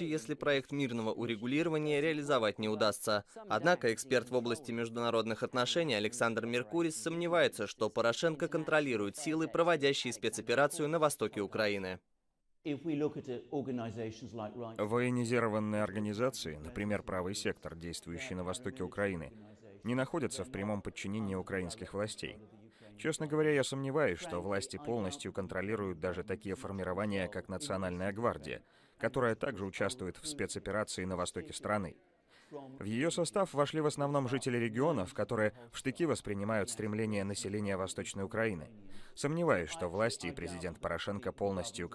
если проект мирного урегулирования реализовать не удастся. Однако эксперт в области международных отношений Александр Меркурис сомневается, что Порошенко контролирует силы, проводящие спецоперацию на востоке Украины. Военизированные организации, например, правый сектор, действующий на востоке Украины, не находятся в прямом подчинении украинских властей. Честно говоря, я сомневаюсь, что власти полностью контролируют даже такие формирования, как Национальная гвардия, которая также участвует в спецоперации на востоке страны. В ее состав вошли в основном жители регионов, которые в штыки воспринимают стремление населения Восточной Украины. Сомневаюсь, что власти и президент Порошенко полностью